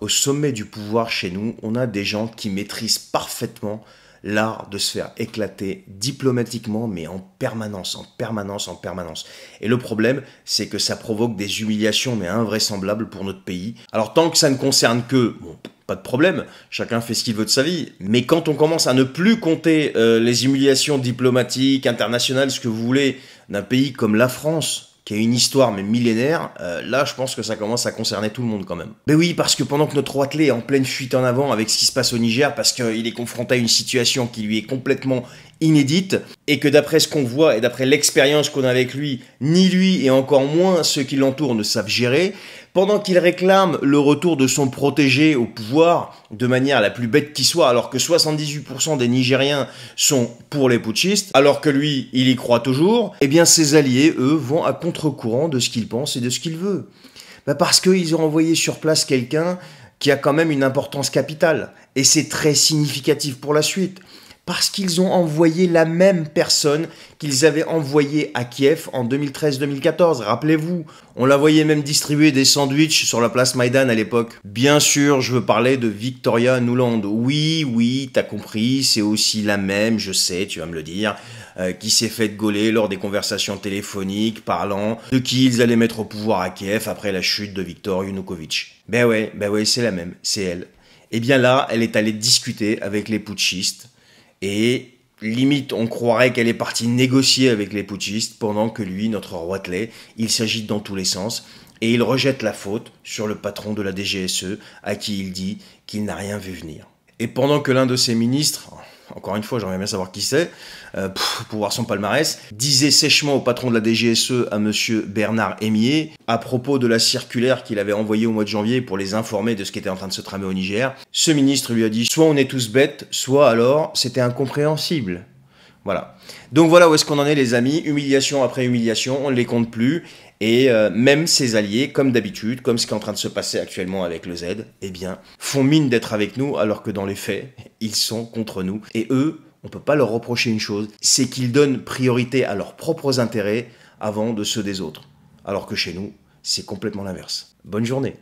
au sommet du pouvoir chez nous, on a des gens qui maîtrisent parfaitement l'art de se faire éclater diplomatiquement, mais en permanence, en permanence, en permanence. Et le problème, c'est que ça provoque des humiliations, mais invraisemblables pour notre pays. Alors tant que ça ne concerne que... Bon, pas de problème, chacun fait ce qu'il veut de sa vie. Mais quand on commence à ne plus compter euh, les humiliations diplomatiques, internationales, ce que vous voulez, d'un pays comme la France, qui a une histoire mais millénaire, euh, là je pense que ça commence à concerner tout le monde quand même. Mais oui, parce que pendant que notre athlète est en pleine fuite en avant avec ce qui se passe au Niger, parce qu'il est confronté à une situation qui lui est complètement inédite, et que d'après ce qu'on voit et d'après l'expérience qu'on a avec lui, ni lui et encore moins ceux qui l'entourent ne savent gérer, pendant qu'il réclame le retour de son protégé au pouvoir de manière la plus bête qui soit, alors que 78% des Nigériens sont pour les putschistes, alors que lui, il y croit toujours, eh bien ses alliés, eux, vont à contre-courant de ce qu'il pense et de ce qu'il veut. Bah, parce qu'ils ont envoyé sur place quelqu'un qui a quand même une importance capitale, et c'est très significatif pour la suite parce qu'ils ont envoyé la même personne qu'ils avaient envoyée à Kiev en 2013-2014. Rappelez-vous, on la voyait même distribuer des sandwichs sur la place Maïdan à l'époque. Bien sûr, je veux parler de Victoria Nuland. Oui, oui, t'as compris, c'est aussi la même, je sais, tu vas me le dire, euh, qui s'est faite gauler lors des conversations téléphoniques parlant de qui ils allaient mettre au pouvoir à Kiev après la chute de Viktor Yanukovych. Ben ouais, ben ouais, c'est la même, c'est elle. Et eh bien là, elle est allée discuter avec les putschistes et limite, on croirait qu'elle est partie négocier avec les putschistes, pendant que lui, notre Roitelet, il s'agite dans tous les sens et il rejette la faute sur le patron de la DGSE, à qui il dit qu'il n'a rien vu venir. Et pendant que l'un de ses ministres, encore une fois, j'aimerais bien savoir qui c'est, euh, pour voir son palmarès, disait sèchement au patron de la DGSE, à monsieur Bernard Aimier, à propos de la circulaire qu'il avait envoyée au mois de janvier pour les informer de ce qui était en train de se tramer au Niger. Ce ministre lui a dit, soit on est tous bêtes, soit alors c'était incompréhensible. Voilà. Donc voilà où est-ce qu'on en est, les amis. Humiliation après humiliation, on ne les compte plus. Et euh, même ses alliés, comme d'habitude, comme ce qui est en train de se passer actuellement avec le Z, eh bien, font mine d'être avec nous, alors que dans les faits, ils sont contre nous. Et eux, on ne peut pas leur reprocher une chose, c'est qu'ils donnent priorité à leurs propres intérêts avant de ceux des autres. Alors que chez nous, c'est complètement l'inverse. Bonne journée